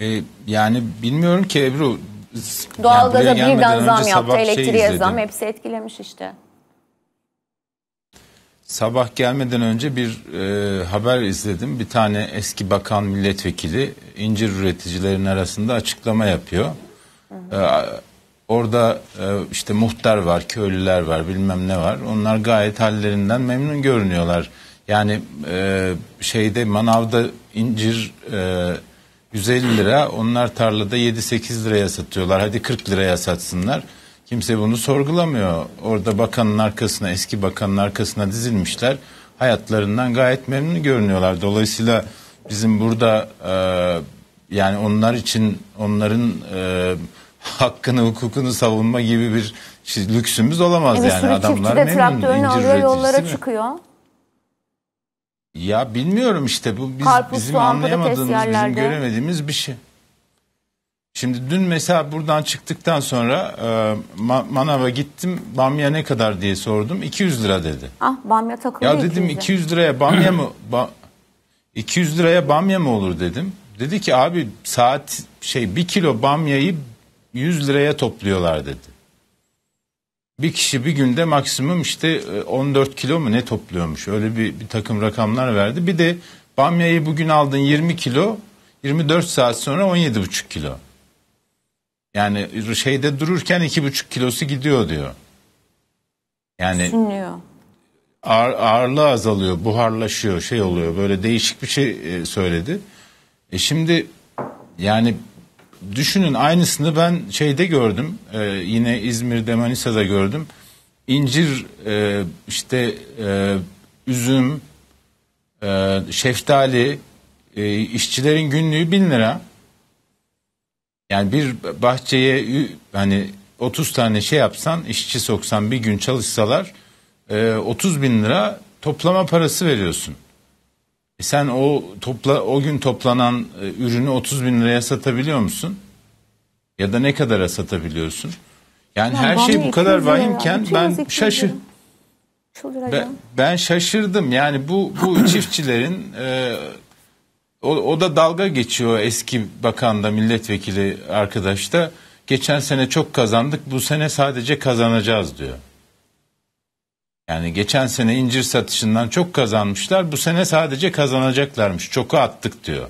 E, yani bilmiyorum ki Ebru. Doğalgaza yani birden zam yaptı, şey elektriğe şey zam hepsi etkilemiş işte. Sabah gelmeden önce bir e, haber izledim. Bir tane eski bakan milletvekili incir üreticilerin arasında açıklama yapıyor. Hı hı. E, orada e, işte muhtar var, köylüler var, bilmem ne var. Onlar gayet hallerinden memnun görünüyorlar. Yani e, şeyde manavda incir e, 150 lira onlar tarlada 7-8 liraya satıyorlar hadi 40 liraya satsınlar. Kimse bunu sorgulamıyor. Orada bakanın arkasına eski bakanın arkasına dizilmişler. Hayatlarından gayet memnun görünüyorlar. Dolayısıyla bizim burada e, yani onlar için onların e, hakkını hukukunu savunma gibi bir şey, lüksümüz olamaz evet, yani adamlar memnun. Evet traktörünü alıyor yollara çıkıyor. Ya bilmiyorum işte bu biz, Karpuz, bizim soğan, anlayamadığımız, bizim göremediğimiz bir şey. Şimdi dün mesela buradan çıktıktan sonra e, ma manava gittim bamya ne kadar diye sordum. 200 lira dedi. Ah bamya takılıyor. Ya dedim 200, 200 liraya bamya mı ba 200 liraya bamya mı olur dedim. Dedi ki abi saat şey bir kilo bamyayı 100 liraya topluyorlar dedi bir kişi bir günde maksimum işte 14 e, kilo mu ne topluyormuş öyle bir, bir takım rakamlar verdi. Bir de bamyayı bugün aldın 20 kilo 24 saat sonra 17,5 kilo. Yani şeyde dururken 2,5 kilosu gidiyor diyor. Yani Sünüyor. Ağır, ağırlığı azalıyor, buharlaşıyor, şey oluyor. Böyle değişik bir şey e, söyledi. E şimdi yani düşünün aynısını ben şeyde gördüm. E, yine İzmir'de Manisa'da gördüm. İncir e, işte e, üzüm e, şeftali e, işçilerin günlüğü bin lira. Yani bir bahçeye hani 30 tane şey yapsan işçi soksan bir gün çalışsalar e, 30 bin lira toplama parası veriyorsun. E sen o topla o gün toplanan e, ürünü 30 bin liraya satabiliyor musun? Ya da ne kadara satabiliyorsun? Yani ya her şey bu kadar vahimken ben şaşı ben, ben şaşırdım. Yani bu bu çiftçilerin e, o, o da dalga geçiyor eski bakan da milletvekili arkadaş da geçen sene çok kazandık bu sene sadece kazanacağız diyor. Yani geçen sene incir satışından çok kazanmışlar. Bu sene sadece kazanacaklarmış. Çoku attık diyor.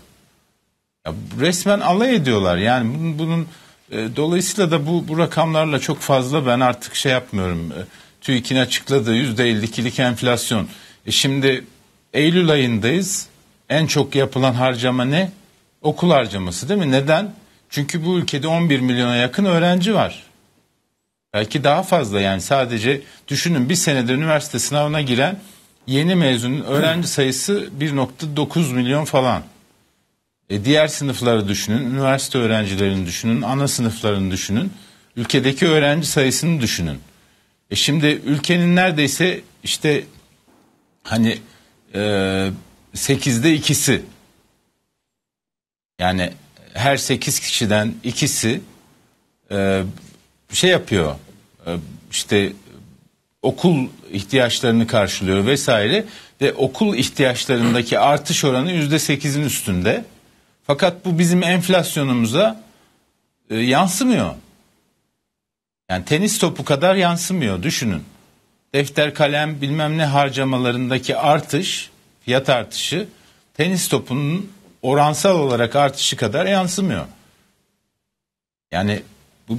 Ya resmen alay ediyorlar. Yani bunun, bunun e, dolayısıyla da bu, bu rakamlarla çok fazla ben artık şey yapmıyorum. E, TÜİK'in açıkladığı %52'lik enflasyon. E şimdi Eylül ayındayız. En çok yapılan harcama ne? Okul harcaması değil mi? Neden? Çünkü bu ülkede 11 milyona yakın öğrenci var. Belki daha fazla yani sadece düşünün bir senede üniversite sınavına giren yeni mezunun öğrenci sayısı 1.9 milyon falan. E diğer sınıfları düşünün, üniversite öğrencilerini düşünün, ana sınıflarını düşünün, ülkedeki öğrenci sayısını düşünün. E şimdi ülkenin neredeyse işte hani e, 8'de ikisi yani her 8 kişiden ikisi e, şey yapıyor e, işte okul ihtiyaçlarını karşılıyor vesaire ve okul ihtiyaçlarındaki artış oranı yüzde sekizin üstünde. Fakat bu bizim enflasyonumuza e, yansımıyor. Yani tenis topu kadar yansımıyor düşünün. Defter kalem bilmem ne harcamalarındaki artış fiyat artışı tenis topunun oransal olarak artışı kadar yansımıyor. Yani bu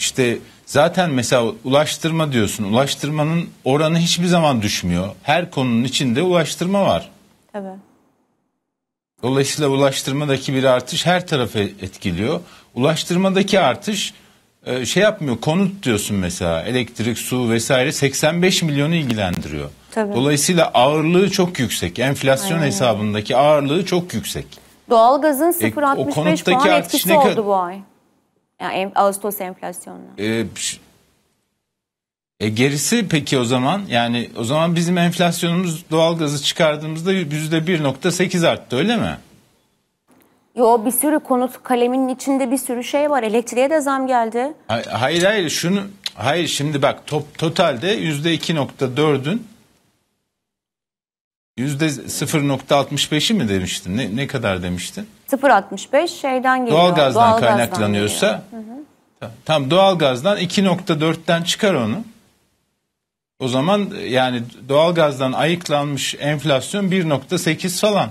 işte zaten mesela ulaştırma diyorsun. Ulaştırmanın oranı hiçbir zaman düşmüyor. Her konunun içinde ulaştırma var. Tabii. Dolayısıyla ulaştırmadaki bir artış her tarafı etkiliyor. Ulaştırmadaki artış e, şey yapmıyor konut diyorsun mesela elektrik su vesaire 85 milyonu ilgilendiriyor. Tabii. Dolayısıyla ağırlığı çok yüksek enflasyon Aynen. hesabındaki ağırlığı çok yüksek. Doğalgazın 0.65 e, puan etkisi ne, oldu bu ay. Yani Ağustos enflasyonu. Ee, e gerisi peki o zaman yani o zaman bizim enflasyonumuz doğalgazı çıkardığımızda yüzde %1.8 arttı öyle mi? Yo bir sürü konut kalemin içinde bir sürü şey var. Elektriğe de zam geldi. Hayır hayır şunu hayır şimdi bak top, totalde %2.4'ün Yüzde 0.65'i mi demiştin? Ne, ne kadar demiştin? 0.65 şeyden geliyor. Doğalgazdan, doğalgazdan kaynaklanıyorsa. Geliyor. Hı hı. Tam doğalgazdan 2.4'ten çıkar onu. O zaman yani doğalgazdan ayıklanmış enflasyon 1.8 falan.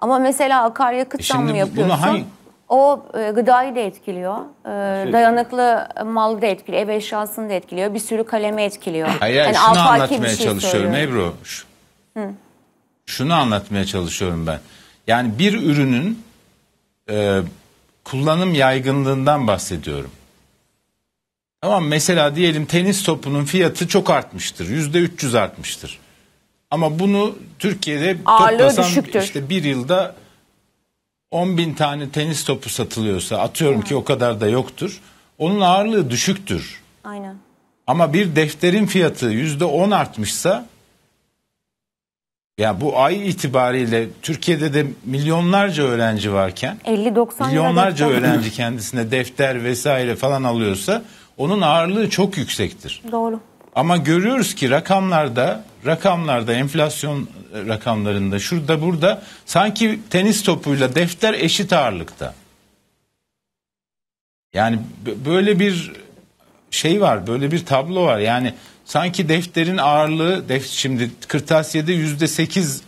Ama mesela akaryakıttan e mı yapıyorsun? Bunu hangi... O e, gıdayı da etkiliyor. E, şey- dayanıklı malı da etkiliyor. Ev eşyasını da etkiliyor. Bir sürü kalemi etkiliyor. Hayır, yani şunu anlatmaya şey çalışıyorum Ebru. Hı. Şunu anlatmaya çalışıyorum ben. Yani bir ürünün e, kullanım yaygınlığından bahsediyorum. Tamam mesela diyelim tenis topunun fiyatı çok artmıştır. Yüzde 300 artmıştır. Ama bunu Türkiye'de Ağırlığı toplasan düşüktür. işte bir yılda 10 bin tane tenis topu satılıyorsa atıyorum Hı. ki o kadar da yoktur. Onun ağırlığı düşüktür. Aynen. Ama bir defterin fiyatı yüzde 10 artmışsa ya bu ay itibariyle Türkiye'de de milyonlarca öğrenci varken 50 90 milyonlarca defter. öğrenci kendisine defter vesaire falan alıyorsa onun ağırlığı çok yüksektir. Doğru. Ama görüyoruz ki rakamlarda rakamlarda enflasyon rakamlarında şurada burada sanki tenis topuyla defter eşit ağırlıkta. Yani böyle bir şey var, böyle bir tablo var. Yani sanki defterin ağırlığı def, şimdi kırtasiyede yüzde sekiz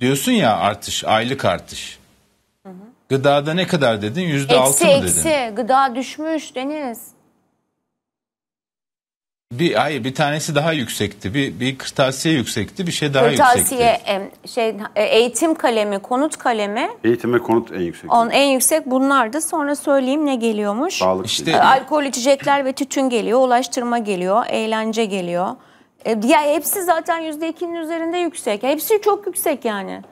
diyorsun ya artış aylık artış. Hı hı. Gıdada ne kadar dedin? Yüzde altı mı dedin? Eksi eksi gıda düşmüş Deniz. Bir ay bir tanesi daha yüksekti. Bir bir kırtasiye yüksekti. Bir şey daha kırtasiye, yüksekti. şey e, eğitim kalemi, konut kalemi. Eğitim ve konut en yüksek. On en yüksek bunlardı. Sonra söyleyeyim ne geliyormuş? Sağlık. İşte e, alkol içecekler ve tütün geliyor, ulaştırma geliyor, eğlence geliyor. E, ya hepsi zaten %2'nin üzerinde yüksek. Hepsi çok yüksek yani.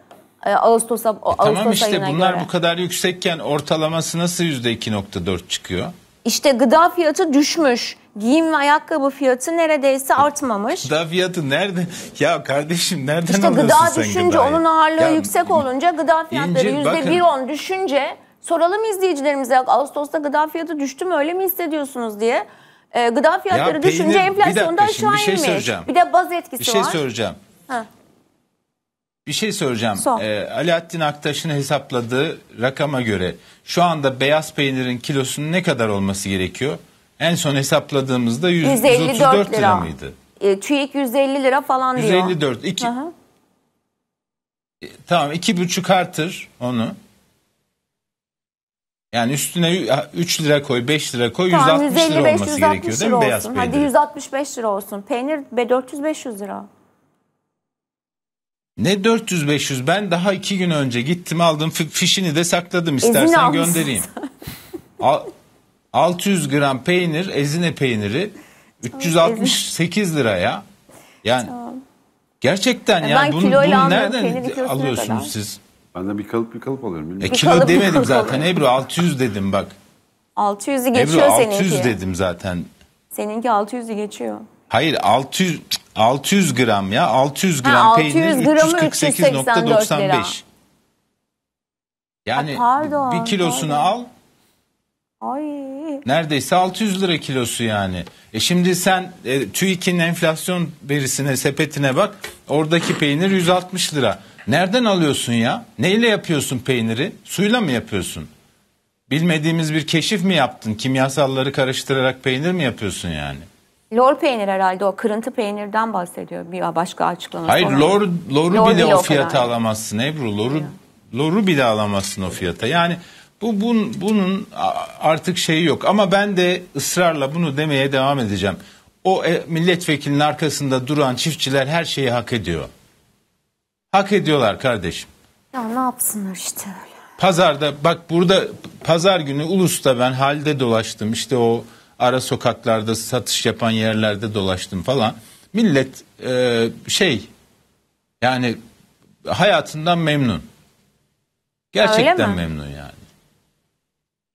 E, Ağustos'a e, Ağustos Tamam işte bunlar göre. bu kadar yüksekken ortalaması nasıl %2.4 çıkıyor? İşte gıda fiyatı düşmüş giyim ve ayakkabı fiyatı neredeyse artmamış. Gıda fiyatı nerede? Ya kardeşim nereden İşte alıyorsun gıda sen düşünce gıdayı? onun ağırlığı ya, yüksek olunca gıda fiyatları yüzde bir on düşünce soralım izleyicilerimize Ağustos'ta gıda fiyatı düştü mü öyle mi hissediyorsunuz diye. E, gıda fiyatları peynir, düşünce enflasyonda aşağı bir şey inmiş. Bir de baz etkisi var. Bir şey var. söyleyeceğim. Ha. Bir şey soracağım. Son. Ee, Alaaddin Aktaş'ın hesapladığı rakama göre şu anda beyaz peynirin kilosunun ne kadar olması gerekiyor? En son hesapladığımızda 100, 134 lira. lira mıydı? E, TÜİK 150 lira falan 154, diyor. 154. E, tamam iki buçuk artır onu. Yani üstüne 3 lira koy, 5 lira koy, tamam, 160 155, lira olması 160 gerekiyor değil mi olsun. beyaz peynir? Hadi 165 lira olsun. Peynir 400-500 lira. Ne 400-500? Ben daha iki gün önce gittim aldım fişini de sakladım. İstersen göndereyim. 600 gram peynir, ezine peyniri 368 liraya. Yani Tamam. gerçekten ya yani bunu, bunu nereden alıyorsunuz kadar. siz? Ben de bir kalıp bir kalıp alıyorum. E kilo kalıp- demedim zaten Ebru 600 dedim bak. 600'ü Ebru geçiyor 600 seninki. dedim zaten. Seninki 600'ü geçiyor. Hayır 600 600 gram ya 600 gram Ha, 600 peynir 348.95. Yani Ha, pardon, bir kilosunu al Ay. Neredeyse 600 lira kilosu yani. E şimdi sen e, TÜİK'in enflasyon verisine sepetine bak. Oradaki peynir 160 lira. Nereden alıyorsun ya? Neyle yapıyorsun peyniri? Suyla mı yapıyorsun? Bilmediğimiz bir keşif mi yaptın? Kimyasalları karıştırarak peynir mi yapıyorsun yani? Lor peynir herhalde o kırıntı peynirden bahsediyor bir başka açıklaması. Hayır lor, loru lor bile, o fiyata alamazsın Ebru. Loru, loru bile alamazsın o fiyata. Yani bu bun, bunun artık şeyi yok ama ben de ısrarla bunu demeye devam edeceğim. O e, milletvekilinin arkasında duran çiftçiler her şeyi hak ediyor. Hak ediyorlar kardeşim. Ya ne yapsınlar işte öyle. Pazarda bak burada pazar günü Ulus'ta ben halde dolaştım. İşte o ara sokaklarda satış yapan yerlerde dolaştım falan. Millet e, şey yani hayatından memnun. Gerçekten memnun yani.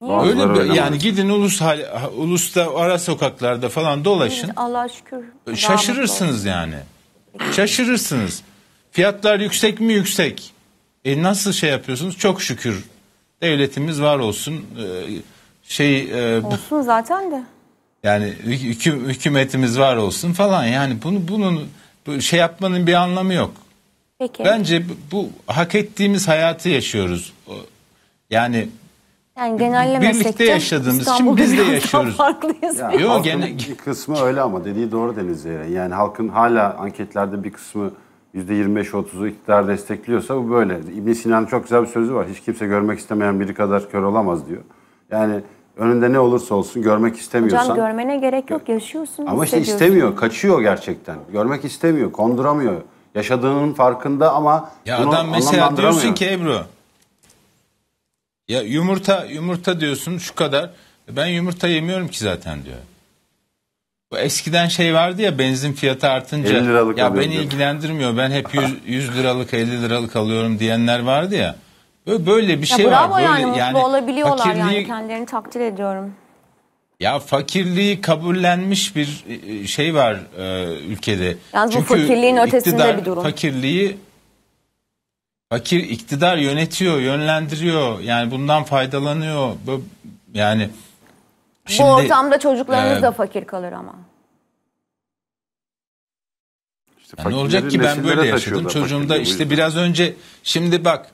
Öyle bir, yani gidin ulus ulusta ara sokaklarda falan dolaşın. Allah şükür. E, şaşırırsınız yani. Şaşırırsınız. Fiyatlar yüksek mi yüksek. E nasıl şey yapıyorsunuz? Çok şükür devletimiz var olsun. E, şey e, olsun zaten de. Yani hüküm, hükümetimiz var olsun falan. Yani bunu bunun şey yapmanın bir anlamı yok. Peki. Bence bu hak ettiğimiz hayatı yaşıyoruz. Yani yani genelle Birlikte yaşadığımız için biz de yaşıyoruz. Farklıyız. Ya, Yok, gene... bir kısmı öyle ama dediği doğru Deniz Zeyre. Yani halkın hala anketlerde bir kısmı %25-30'u iktidar destekliyorsa bu böyle. ibn Sinan'ın çok güzel bir sözü var. Hiç kimse görmek istemeyen biri kadar kör olamaz diyor. Yani önünde ne olursa olsun görmek istemiyorsan. Hocam görmene gerek yok. Yaşıyorsun. Ama işte istemiyor. Kaçıyor gerçekten. Görmek istemiyor. Konduramıyor. Yaşadığının farkında ama ya bunu adam mesela diyorsun ki Ebru ya yumurta yumurta diyorsun şu kadar. Ben yumurta yemiyorum ki zaten diyor. Bu eskiden şey vardı ya benzin fiyatı artınca 50 liralık ya beni diyor. ilgilendirmiyor. Ben hep 100, 100 liralık 50 liralık alıyorum diyenler vardı ya. Böyle, böyle bir ya şey bravo var. Bravo yani, yani mutlu olabiliyorlar fakirliği, yani kendilerini takdir ediyorum. Ya fakirliği kabullenmiş bir e, e, şey var e, ülkede. Yalnız Çünkü bu fakirliğin ötesinde bir durum. Fakirliği Fakir iktidar yönetiyor, yönlendiriyor. Yani bundan faydalanıyor. Bu Yani şimdi, bu ortamda çocuklarınız e, da fakir kalır ama. İşte yani olacak ki ben böyle yaşadım. Çocuğumda işte biraz önce şimdi bak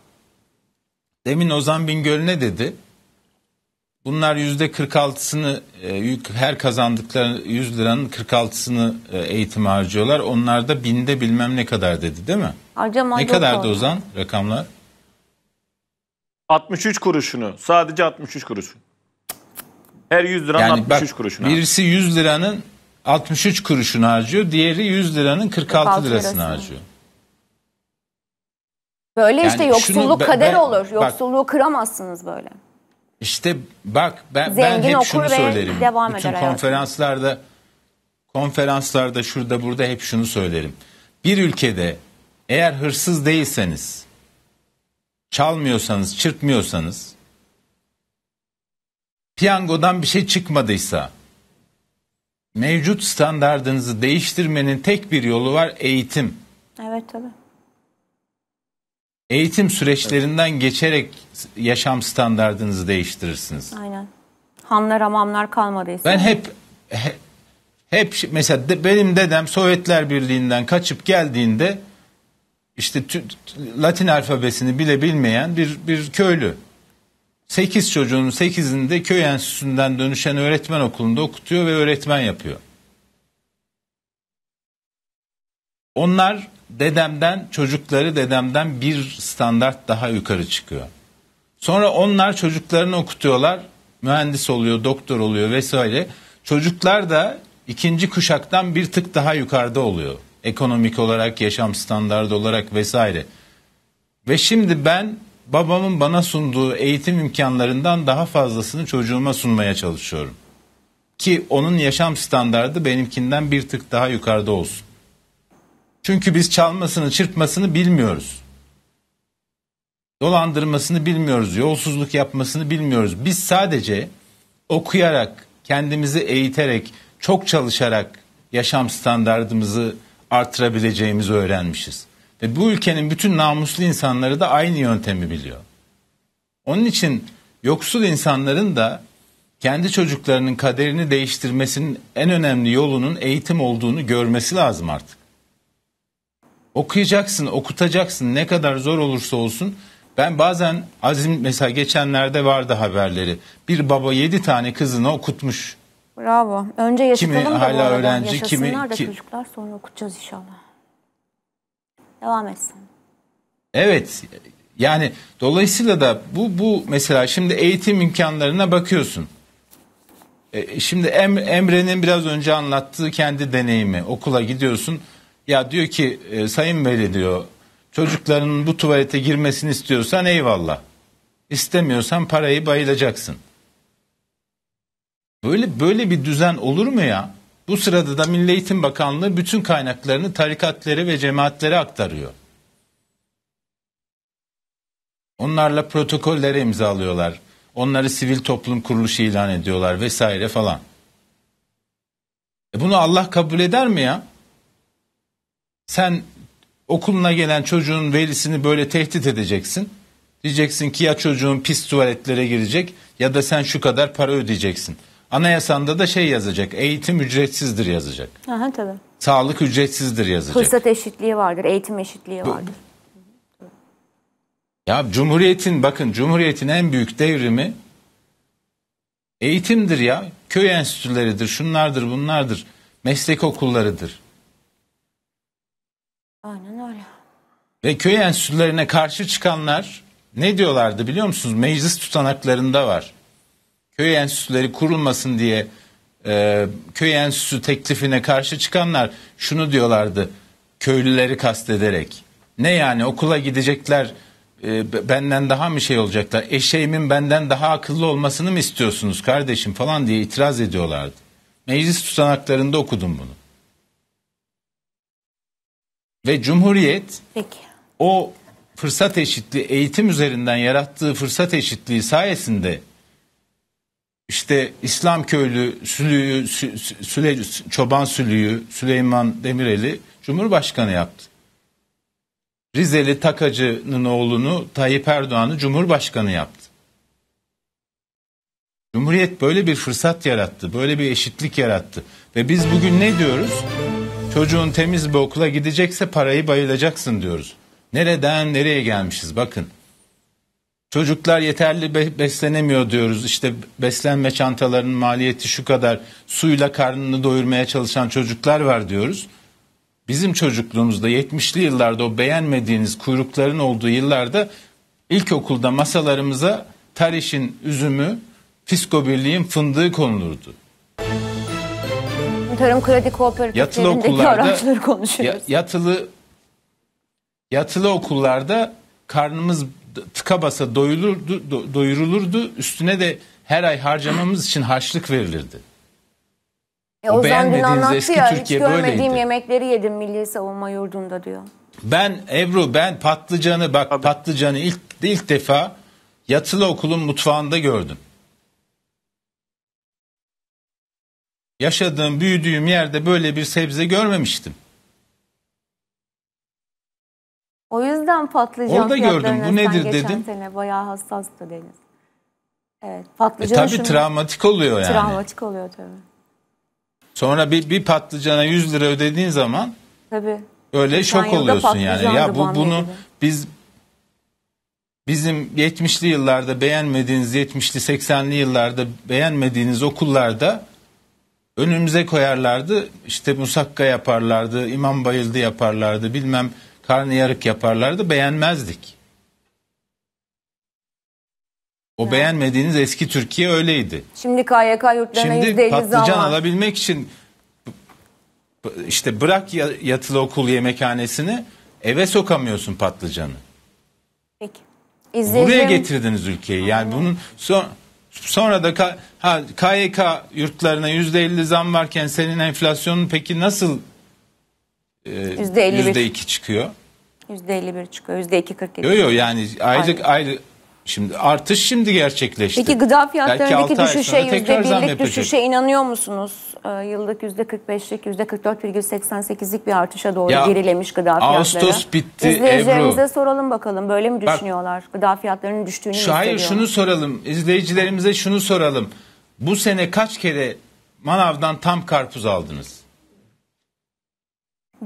demin Ozan Bingöl ne dedi? Bunlar yüzde 46'sını e, her kazandıkları 100 liranın 46'sını e, eğitim harcıyorlar. Onlar da binde bilmem ne kadar dedi değil mi? Harcama ne kadardı Ozan rakamlar? 63 kuruşunu. Sadece 63 kuruş. Her 100 liranın yani 63 bak, kuruşunu. Birisi 100 liranın 63 kuruşunu harcıyor. Diğeri 100 liranın 46, 46 lirasını, lirasını harcıyor. Böyle yani işte yoksulluk şunu, kader ben, olur. Yoksulluğu bak, kıramazsınız böyle. İşte bak ben, ben hep şunu söylerim. Devam Bütün eder konferanslarda hayatım. konferanslarda şurada burada hep şunu söylerim. Bir ülkede eğer hırsız değilseniz, çalmıyorsanız, çırpmıyorsanız, piyangodan bir şey çıkmadıysa, mevcut standardınızı değiştirmenin tek bir yolu var eğitim. Evet tabii. Eğitim süreçlerinden geçerek yaşam standartınızı değiştirirsiniz. Aynen. Hanlar amamlar kalmadıysa. Ben hep, hep hep mesela de, benim dedem Sovyetler Birliği'nden kaçıp geldiğinde işte Latin alfabesini bile bilmeyen bir, bir köylü. 8 çocuğunun 8'ini de köy enstitüsünden dönüşen öğretmen okulunda okutuyor ve öğretmen yapıyor. Onlar dedemden çocukları dedemden bir standart daha yukarı çıkıyor. Sonra onlar çocuklarını okutuyorlar. Mühendis oluyor, doktor oluyor vesaire. Çocuklar da ikinci kuşaktan bir tık daha yukarıda oluyor ekonomik olarak, yaşam standardı olarak vesaire. Ve şimdi ben babamın bana sunduğu eğitim imkanlarından daha fazlasını çocuğuma sunmaya çalışıyorum. Ki onun yaşam standardı benimkinden bir tık daha yukarıda olsun. Çünkü biz çalmasını, çırpmasını bilmiyoruz. Dolandırmasını bilmiyoruz, yolsuzluk yapmasını bilmiyoruz. Biz sadece okuyarak, kendimizi eğiterek, çok çalışarak yaşam standartımızı artırabileceğimizi öğrenmişiz. Ve bu ülkenin bütün namuslu insanları da aynı yöntemi biliyor. Onun için yoksul insanların da kendi çocuklarının kaderini değiştirmesinin en önemli yolunun eğitim olduğunu görmesi lazım artık. Okuyacaksın, okutacaksın ne kadar zor olursa olsun. Ben bazen azim mesela geçenlerde vardı haberleri. Bir baba yedi tane kızını okutmuş. Bravo. Önce yaşatalım kimi da hala öğrenci, Yaşasınlar kimi, da ki... çocuklar sonra okutacağız inşallah. Devam etsin. Evet. Yani dolayısıyla da bu bu mesela şimdi eğitim imkanlarına bakıyorsun. E, şimdi em, Emre'nin biraz önce anlattığı kendi deneyimi. Okula gidiyorsun. Ya diyor ki e, sayın veli diyor çocukların bu tuvalete girmesini istiyorsan eyvallah. İstemiyorsan parayı bayılacaksın. Böyle böyle bir düzen olur mu ya? Bu sırada da Milli Eğitim Bakanlığı bütün kaynaklarını tarikatlere ve cemaatlere aktarıyor. Onlarla protokollere imzalıyorlar. Onları sivil toplum kuruluşu ilan ediyorlar vesaire falan. E bunu Allah kabul eder mi ya? Sen okuluna gelen çocuğun velisini böyle tehdit edeceksin. Diyeceksin ki ya çocuğun pis tuvaletlere girecek ya da sen şu kadar para ödeyeceksin. Anayasanda da şey yazacak. Eğitim ücretsizdir yazacak. Aha, tabii. Sağlık ücretsizdir yazacak. Fırsat eşitliği vardır, eğitim eşitliği vardır. Ya Cumhuriyet'in bakın Cumhuriyet'in en büyük devrimi eğitimdir ya. Köy enstitüleridir, şunlardır, bunlardır. Meslek okullarıdır. Aynen öyle. Ve köy enstitülerine karşı çıkanlar ne diyorlardı biliyor musunuz? Meclis tutanaklarında var köy enstitüleri kurulmasın diye e, köy enstitüsü teklifine karşı çıkanlar şunu diyorlardı köylüleri kastederek. Ne yani okula gidecekler e, benden daha mı şey olacaklar eşeğimin benden daha akıllı olmasını mı istiyorsunuz kardeşim falan diye itiraz ediyorlardı. Meclis tutanaklarında okudum bunu. Ve Cumhuriyet Peki. o fırsat eşitliği eğitim üzerinden yarattığı fırsat eşitliği sayesinde işte İslam köylü Sülüğü, Süle, Çoban Sülüğü Süleyman Demirel'i Cumhurbaşkanı yaptı. Rizeli Takacı'nın oğlunu Tayyip Erdoğan'ı Cumhurbaşkanı yaptı. Cumhuriyet böyle bir fırsat yarattı, böyle bir eşitlik yarattı. Ve biz bugün ne diyoruz? Çocuğun temiz bir okula gidecekse parayı bayılacaksın diyoruz. Nereden nereye gelmişiz bakın. Çocuklar yeterli beslenemiyor diyoruz. İşte beslenme çantalarının maliyeti şu kadar. Suyla karnını doyurmaya çalışan çocuklar var diyoruz. Bizim çocukluğumuzda 70'li yıllarda o beğenmediğiniz kuyrukların olduğu yıllarda ilkokulda masalarımıza tarişin üzümü, fiskobirliğin fındığı konulurdu. Tarım kredi yatılı okullarda konuşuyoruz. yatılı yatılı okullarda karnımız tıka basa doyulurdu, do, doyurulurdu. Üstüne de her ay harcamamız için harçlık verilirdi. E, o Ozan dün anlattı ya Türkiye hiç görmediğim böyleydi. yemekleri yedim Milli Savunma Yurdu'nda diyor. Ben Ebru ben patlıcanı bak Tabii. patlıcanı ilk ilk defa yatılı okulun mutfağında gördüm. Yaşadığım büyüdüğüm yerde böyle bir sebze görmemiştim. O yüzden patlıcan Orada gördüm bu nedir geçen dedim. sene bayağı hassastı Deniz. Evet patlıcan. E tabii şimdi, travmatik oluyor yani. Travmatik oluyor tabii. Sonra bir, bir patlıcana 100 lira ödediğin zaman tabii. öyle Geçen şok oluyorsun yani. Ya bu bunu gibi. biz bizim 70'li yıllarda beğenmediğiniz 70'li 80'li yıllarda beğenmediğiniz okullarda önümüze koyarlardı. İşte musakka yaparlardı, imam bayıldı yaparlardı, bilmem karnıyarık yaparlardı beğenmezdik. O evet. beğenmediğiniz eski Türkiye öyleydi. Şimdi KYK yurtlarına Şimdi %50 patlıcan zam var. alabilmek için işte bırak yatılı okul yemekhanesini eve sokamıyorsun patlıcanı. Peki. İzleyelim. Buraya getirdiniz ülkeyi. Yani Anladım. bunun son, sonra da ha, KYK yurtlarına yüzde %50 zam varken senin enflasyonun peki nasıl e, %51. %2 çıkıyor. %51 çıkıyor. %2.47. Yok yok yani aylık Aynen. ayrı Şimdi artış şimdi gerçekleşti. Peki gıda fiyatlarındaki düşüşe yüzde birlik düşüşe inanıyor musunuz? Ee, yıllık yüzde 45'lik yüzde 44,88'lik bir artışa doğru ya, gerilemiş gıda fiyatları. Ağustos bitti İzleyicilerimize Ebru. soralım bakalım böyle mi düşünüyorlar? Bak, gıda fiyatlarının düştüğünü şu, Hayır şunu soralım izleyicilerimize şunu soralım. Bu sene kaç kere manavdan tam karpuz aldınız?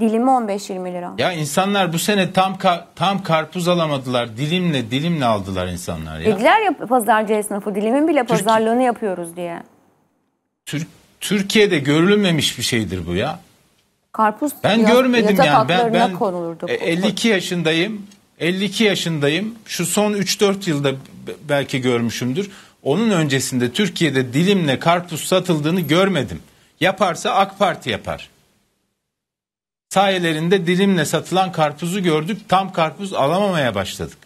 Dilimi 15-20 lira. Ya insanlar bu sene tam ka- tam karpuz alamadılar. Dilimle dilimle aldılar insanlar ya. Dediler ya pazarcı esnafı dilimin bile Türkiye- pazarlığını yapıyoruz diye. Tür- Türkiye'de görülmemiş bir şeydir bu ya. Karpuz Ben görmedim yani. Ben ben e, 52 yaşındayım. 52 yaşındayım. Şu son 3-4 yılda belki görmüşümdür. Onun öncesinde Türkiye'de dilimle karpuz satıldığını görmedim. Yaparsa AK Parti yapar sayelerinde dilimle satılan karpuzu gördük. Tam karpuz alamamaya başladık.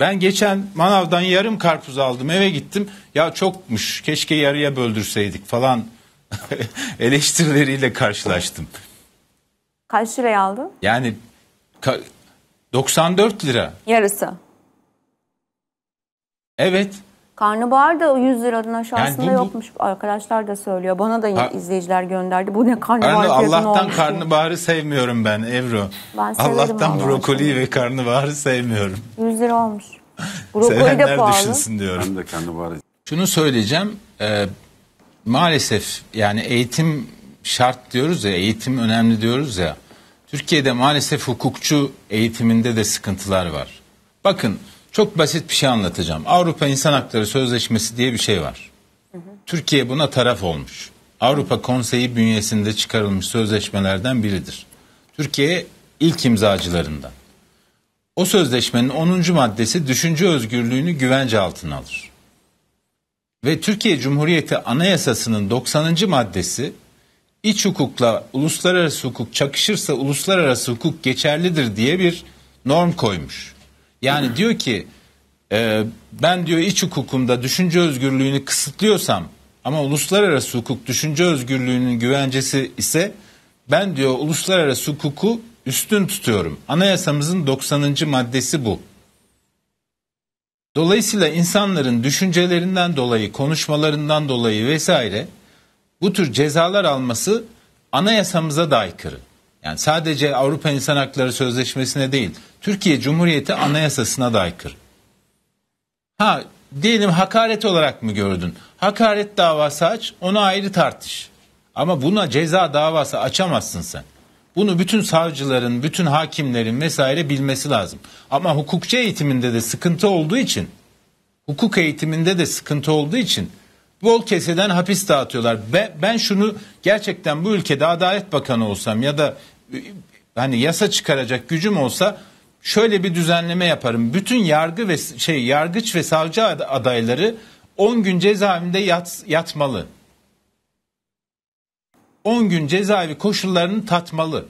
Ben geçen manavdan yarım karpuz aldım eve gittim. Ya çokmuş keşke yarıya böldürseydik falan eleştirileriyle karşılaştım. Kaç liraya aldın? Yani 94 lira. Yarısı. Evet. Karnabahar da 100 liradan aşağısında yani yokmuş. Arkadaşlar da söylüyor. Bana da ha, izleyiciler gönderdi. Bu ne karnabahar ben Allah'tan olmuş karnabaharı sevmiyorum ben Evro. Ben Allah'tan brokoli ve karnabaharı sevmiyorum. 100 lira olmuş. Brokoli Sevenler de pahalı. düşünsün diyorum. Ben de karnabaharı. Şunu söyleyeceğim. E, maalesef yani eğitim şart diyoruz ya, eğitim önemli diyoruz ya. Türkiye'de maalesef hukukçu eğitiminde de sıkıntılar var. Bakın çok basit bir şey anlatacağım. Avrupa İnsan Hakları Sözleşmesi diye bir şey var. Türkiye buna taraf olmuş. Avrupa Konseyi bünyesinde çıkarılmış sözleşmelerden biridir. Türkiye ilk imzacılarından. O sözleşmenin 10. maddesi düşünce özgürlüğünü güvence altına alır. Ve Türkiye Cumhuriyeti Anayasası'nın 90. maddesi iç hukukla uluslararası hukuk çakışırsa uluslararası hukuk geçerlidir diye bir norm koymuş. Yani diyor ki e, ben diyor iç hukukumda düşünce özgürlüğünü kısıtlıyorsam ama uluslararası hukuk düşünce özgürlüğünün güvencesi ise ben diyor uluslararası hukuku üstün tutuyorum. Anayasamızın 90. maddesi bu. Dolayısıyla insanların düşüncelerinden dolayı, konuşmalarından dolayı vesaire bu tür cezalar alması anayasamıza da aykırı. Yani sadece Avrupa İnsan Hakları Sözleşmesi'ne değil, Türkiye Cumhuriyeti Anayasası'na da aykırı. Ha diyelim hakaret olarak mı gördün? Hakaret davası aç, onu ayrı tartış. Ama buna ceza davası açamazsın sen. Bunu bütün savcıların, bütün hakimlerin vesaire bilmesi lazım. Ama hukukçu eğitiminde de sıkıntı olduğu için, hukuk eğitiminde de sıkıntı olduğu için bol keseden hapis dağıtıyorlar. Ben, ben şunu gerçekten bu ülkede Adalet Bakanı olsam ya da hani yasa çıkaracak gücüm olsa şöyle bir düzenleme yaparım. Bütün yargı ve şey yargıç ve savcı adayları 10 gün cezaevinde yat, yatmalı. 10 gün cezaevi koşullarını tatmalı.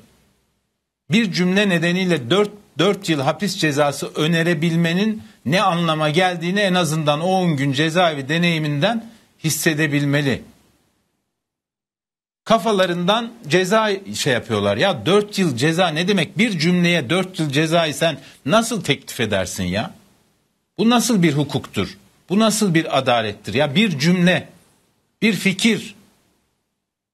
Bir cümle nedeniyle 4 4 yıl hapis cezası önerebilmenin ne anlama geldiğini en azından o 10 gün cezaevi deneyiminden hissedebilmeli kafalarından ceza şey yapıyorlar. Ya 4 yıl ceza ne demek? Bir cümleye 4 yıl cezayı sen nasıl teklif edersin ya? Bu nasıl bir hukuktur? Bu nasıl bir adalettir? Ya bir cümle, bir fikir.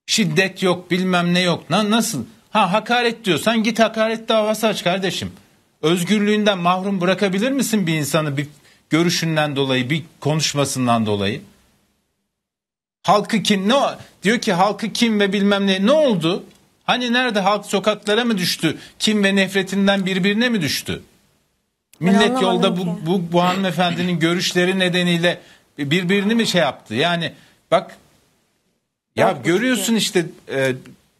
Şiddet yok, bilmem ne yok. Na, nasıl? Ha hakaret diyorsan git hakaret davası aç kardeşim. Özgürlüğünden mahrum bırakabilir misin bir insanı bir görüşünden dolayı, bir konuşmasından dolayı? Halkı kim? Ne diyor ki halkı kim ve bilmem ne. Ne oldu? Hani nerede halk sokaklara mı düştü? Kim ve nefretinden birbirine mi düştü? Millet yolda bu, bu, bu hanımefendinin görüşleri nedeniyle birbirini mi şey yaptı? Yani bak ya Yok, görüyorsun şey. işte e,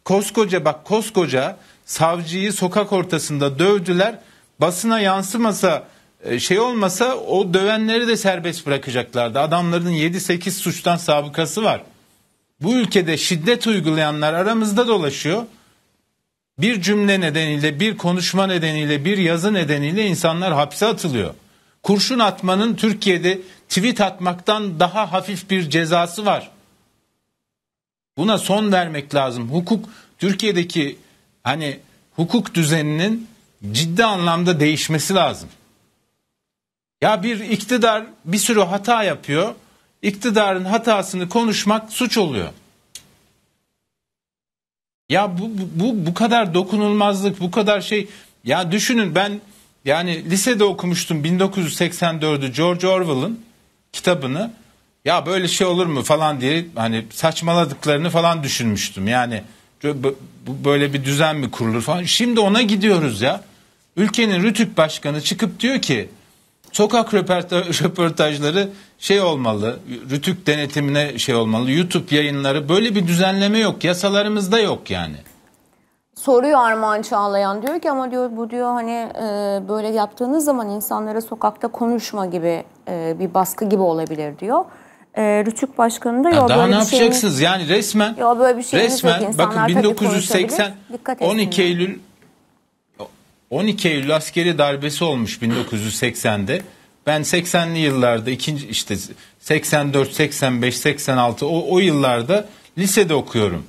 koskoca bak koskoca savcıyı sokak ortasında dövdüler. Basına yansımasa e, şey olmasa o dövenleri de serbest bırakacaklardı. Adamların 7-8 suçtan sabıkası var. Bu ülkede şiddet uygulayanlar aramızda dolaşıyor. Bir cümle nedeniyle, bir konuşma nedeniyle, bir yazı nedeniyle insanlar hapse atılıyor. Kurşun atmanın Türkiye'de tweet atmaktan daha hafif bir cezası var. Buna son vermek lazım. Hukuk Türkiye'deki hani hukuk düzeninin ciddi anlamda değişmesi lazım. Ya bir iktidar bir sürü hata yapıyor. İktidarın hatasını konuşmak suç oluyor. Ya bu, bu, bu kadar dokunulmazlık, bu kadar şey. Ya düşünün ben yani lisede okumuştum 1984'ü George Orwell'ın kitabını. Ya böyle şey olur mu falan diye hani saçmaladıklarını falan düşünmüştüm. Yani böyle bir düzen mi kurulur falan. Şimdi ona gidiyoruz ya. Ülkenin Rütük Başkanı çıkıp diyor ki sokak röportaj, röportajları şey olmalı, rütük denetimine şey olmalı, YouTube yayınları böyle bir düzenleme yok, yasalarımızda yok yani. Soruyor Armağan Çağlayan diyor ki ama diyor bu diyor hani e, böyle yaptığınız zaman insanlara sokakta konuşma gibi e, bir baskı gibi olabilir diyor. E, Rütük Başkanı da ya yok daha ne yapacaksınız şeyini, yani resmen. Yok böyle bir resmen bakın 1980 12 Eylül 12 Eylül askeri darbesi olmuş 1980'de. Ben 80'li yıllarda ikinci işte 84, 85, 86 o, o yıllarda lisede okuyorum.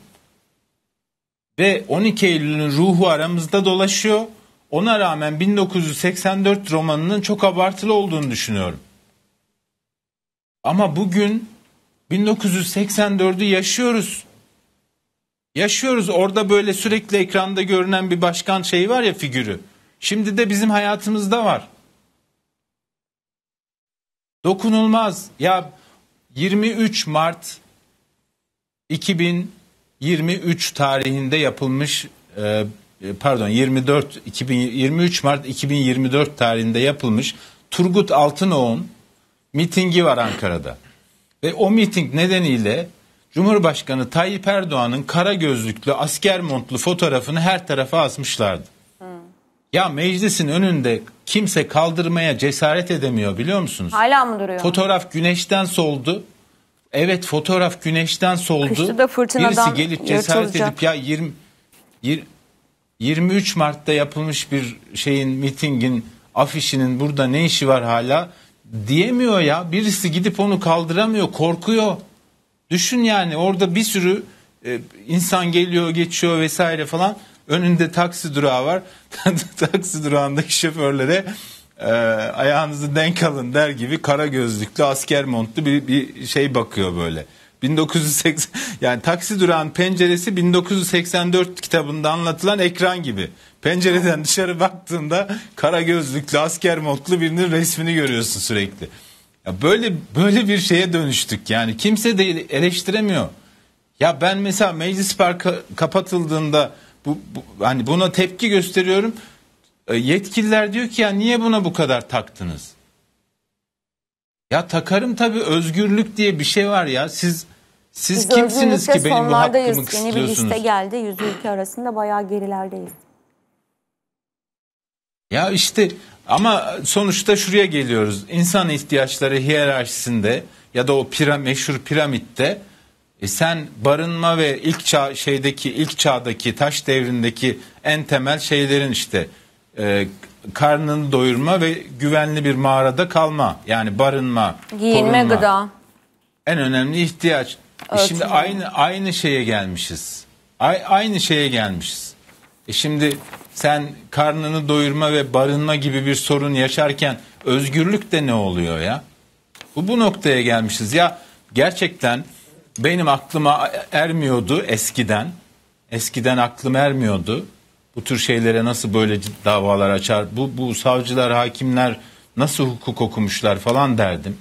Ve 12 Eylül'ün ruhu aramızda dolaşıyor. Ona rağmen 1984 romanının çok abartılı olduğunu düşünüyorum. Ama bugün 1984'ü yaşıyoruz. Yaşıyoruz. Orada böyle sürekli ekranda görünen bir başkan şeyi var ya figürü. Şimdi de bizim hayatımızda var. Dokunulmaz. Ya 23 Mart 2023 tarihinde yapılmış e, e, pardon 24 2023 Mart 2024 tarihinde yapılmış Turgut Altınoğ'un mitingi var Ankara'da. Ve o miting nedeniyle Cumhurbaşkanı Tayyip Erdoğan'ın kara gözlüklü asker montlu fotoğrafını her tarafa asmışlardı. Ya meclisin önünde kimse kaldırmaya cesaret edemiyor biliyor musunuz? Hala mı duruyor? Fotoğraf güneşten soldu. Evet fotoğraf güneşten soldu. Kışta da fırtınadan Birisi gelip cesaret edip ya 20, 20 23 Mart'ta yapılmış bir şeyin mitingin afişinin burada ne işi var hala diyemiyor ya. Birisi gidip onu kaldıramıyor, korkuyor. Düşün yani orada bir sürü e, insan geliyor, geçiyor vesaire falan. Önünde taksi durağı var. taksi durağındaki şoförlere e, ayağınızı denk alın der gibi kara gözlüklü asker montlu bir, bir şey bakıyor böyle. 1980 yani taksi durağın penceresi 1984 kitabında anlatılan ekran gibi. Pencereden dışarı baktığında kara gözlüklü asker montlu birinin resmini görüyorsun sürekli. Ya böyle böyle bir şeye dönüştük yani kimse de eleştiremiyor. Ya ben mesela Meclis Park kapatıldığında bu, bu hani buna tepki gösteriyorum. E, yetkililer diyor ki ya niye buna bu kadar taktınız? Ya takarım tabii özgürlük diye bir şey var ya. Siz siz Biz kimsiniz ki benim bu hakkımı kısıtlıyorsunuz? Yeni bir liste geldi. Yüz ülke arasında bayağı gerilerdeyiz. Ya işte ama sonuçta şuraya geliyoruz. İnsan ihtiyaçları hiyerarşisinde ya da o pira, meşhur piramitte e sen barınma ve ilk çağ şeydeki ilk çağdaki taş devrindeki en temel şeylerin işte e, karnını doyurma ve güvenli bir mağarada kalma yani barınma, giyinme, gıda en önemli ihtiyaç. E şimdi aynı aynı şeye gelmişiz. A- aynı şeye gelmişiz. E şimdi sen karnını doyurma ve barınma gibi bir sorun yaşarken özgürlük de ne oluyor ya? Bu bu noktaya gelmişiz ya. Gerçekten benim aklıma ermiyordu eskiden. Eskiden aklım ermiyordu. Bu tür şeylere nasıl böyle davalar açar? Bu, bu savcılar, hakimler nasıl hukuk okumuşlar falan derdim.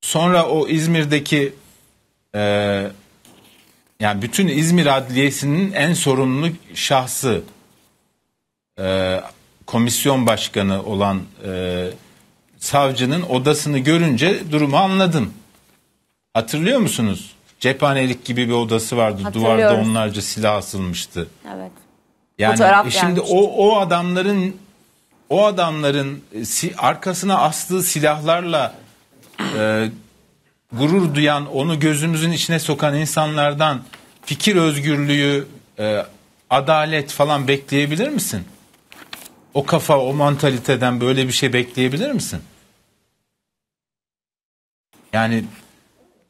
Sonra o İzmir'deki e, yani bütün İzmir Adliyesi'nin en sorumlu şahsı e, komisyon başkanı olan e, savcının odasını görünce durumu anladım. Hatırlıyor musunuz? Cephanelik gibi bir odası vardı. Duvarda onlarca silah asılmıştı. Evet. Yani e şimdi o o adamların o adamların e, arkasına astığı silahlarla e, gurur duyan, onu gözümüzün içine sokan insanlardan fikir özgürlüğü, e, adalet falan bekleyebilir misin? O kafa, o mantaliteden böyle bir şey bekleyebilir misin? Yani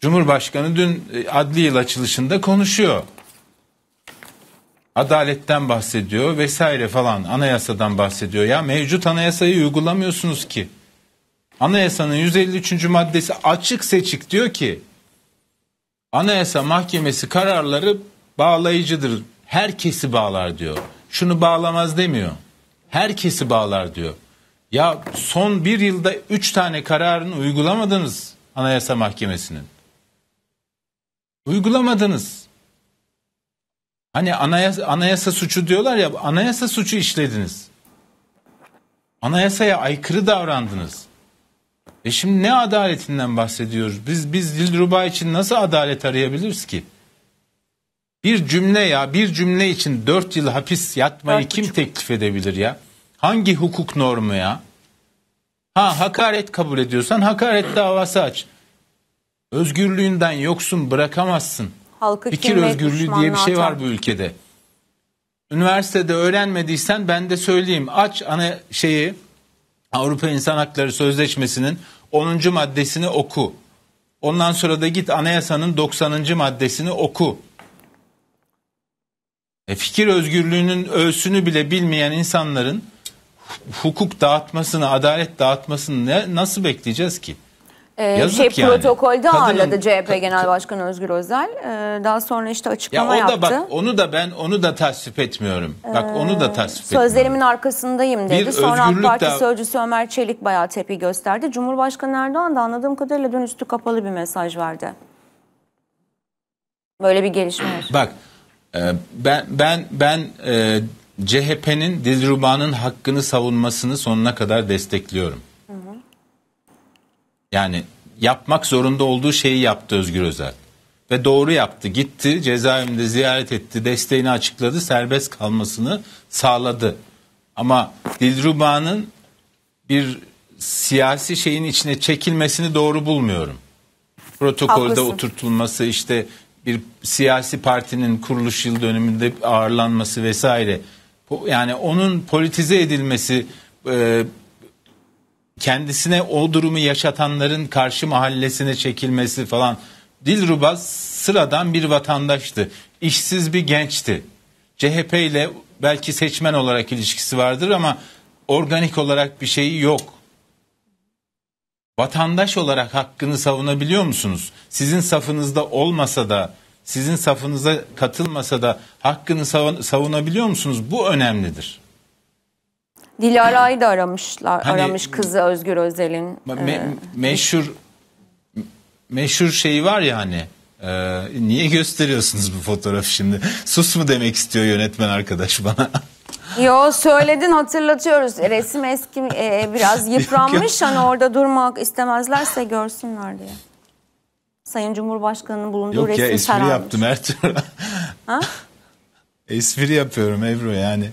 Cumhurbaşkanı dün e, adli yıl açılışında konuşuyor. Adaletten bahsediyor vesaire falan anayasadan bahsediyor. Ya mevcut anayasayı uygulamıyorsunuz ki. Anayasanın 153. maddesi açık seçik diyor ki Anayasa Mahkemesi kararları bağlayıcıdır. Herkesi bağlar diyor. Şunu bağlamaz demiyor. Herkesi bağlar diyor. Ya son bir yılda üç tane kararını uygulamadınız Anayasa Mahkemesi'nin. Uygulamadınız. Hani anayasa, anayasa suçu diyorlar ya anayasa suçu işlediniz. Anayasaya aykırı davrandınız. E şimdi ne adaletinden bahsediyoruz? Biz biz Dilruba için nasıl adalet arayabiliriz ki? Bir cümle ya bir cümle için dört yıl hapis yatmayı kim teklif edebilir ya? Hangi hukuk normu ya? Ha hakaret kabul ediyorsan hakaret davası aç. Özgürlüğünden yoksun bırakamazsın. Halkı Fikir özgürlüğü diye bir şey var bu ülkede. Üniversitede öğrenmediysen ben de söyleyeyim. Aç ana şeyi Avrupa İnsan Hakları Sözleşmesi'nin 10. maddesini oku. Ondan sonra da git anayasanın 90. maddesini oku. E fikir özgürlüğünün ölçüsünü bile bilmeyen insanların hukuk dağıtmasını, adalet dağıtmasını nasıl bekleyeceğiz ki? e, Yazık şey yani. protokolde Kadının, ağırladı CHP Genel Başkanı Özgür Özel. Ee, daha sonra işte açıklama ya o da yaptı. Bak, onu da ben onu da tasvip etmiyorum. bak ee, onu da tasvip sözlerimin etmiyorum. Sözlerimin arkasındayım dedi. Bir sonra AK Parti da... Sözcüsü Ömer Çelik bayağı tepki gösterdi. Cumhurbaşkanı Erdoğan da anladığım kadarıyla dün üstü kapalı bir mesaj verdi. Böyle bir gelişme. var. Bak e, ben ben ben e, CHP'nin Dilruba'nın hakkını savunmasını sonuna kadar destekliyorum. Yani yapmak zorunda olduğu şeyi yaptı Özgür Özel. Ve doğru yaptı. Gitti cezaevinde ziyaret etti. Desteğini açıkladı. Serbest kalmasını sağladı. Ama Dilruba'nın bir siyasi şeyin içine çekilmesini doğru bulmuyorum. Protokolde Haklısın. oturtulması işte bir siyasi partinin kuruluş yıl dönümünde ağırlanması vesaire. Yani onun politize edilmesi e, kendisine o durumu yaşatanların karşı mahallesine çekilmesi falan. Dilruba sıradan bir vatandaştı. İşsiz bir gençti. CHP ile belki seçmen olarak ilişkisi vardır ama organik olarak bir şeyi yok. Vatandaş olarak hakkını savunabiliyor musunuz? Sizin safınızda olmasa da, sizin safınıza katılmasa da hakkını savunabiliyor musunuz? Bu önemlidir. Dilara'yı da aramışlar. Hani, aramış kızı Özgür Özel'in. E, me, e, meşhur meşhur şey var ya hani e, niye gösteriyorsunuz bu fotoğrafı şimdi? Sus mu demek istiyor yönetmen arkadaş bana? Yo söyledin hatırlatıyoruz. E, resim eski e, e biraz yıpranmış. hani orada durmak istemezlerse görsünler diye. Sayın Cumhurbaşkanı'nın bulunduğu Yok resim Yok ya espri yaptım Ertuğrul. ha? Espri yapıyorum Ebru yani.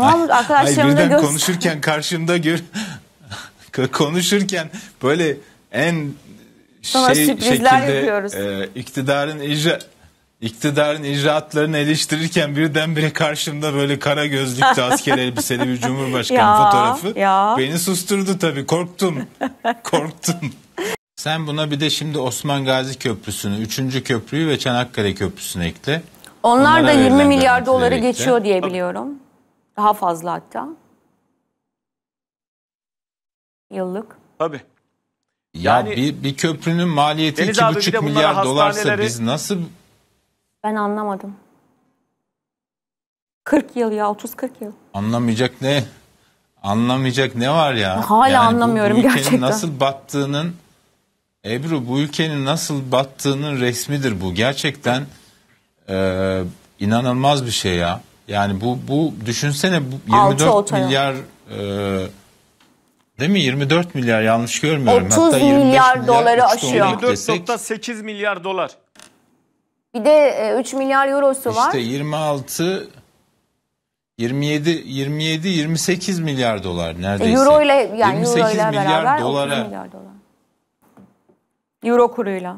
Tamam mı? Arkadaşlarımı da göster. konuşurken karşımda gör konuşurken böyle en Sonra şey şekilde E, iktidarın icra iktidarın icraatlarını eleştirirken birdenbire karşımda böyle kara gözlüklü asker elbiseli bir cumhurbaşkanı ya, fotoğrafı ya. beni susturdu tabii korktum korktum. Sen buna bir de şimdi Osman Gazi Köprüsü'nü, 3. Köprüyü ve Çanakkale Köprüsü'nü ekle. Onlar Onlara da 20 milyar doları geçiyor diye biliyorum. Daha fazla hatta. Yıllık. Tabii. Ya bir, bir köprünün maliyeti Deniz iki buçuk milyar dolarsa biz nasıl... Ben anlamadım. 40 yıl ya 30-40 yıl. Anlamayacak ne? Anlamayacak ne var ya? Hala yani anlamıyorum bu, bu ülkenin gerçekten. nasıl battığının Ebru bu ülkenin nasıl battığının resmidir bu. Gerçekten e, inanılmaz bir şey ya. Yani bu bu düşünsene bu 24 milyar e, değil mi? 24 milyar yanlış görmüyorum. 30 Hatta milyar, milyar doları aşıyor. 24.8 milyar dolar. Bir de 3 e, milyar eurosu var. İşte 26 27 27 28 milyar dolar neredeyse. E, euro ile yani 28 euro ile milyar beraber dolara. milyar dolar. Euro kuruyla.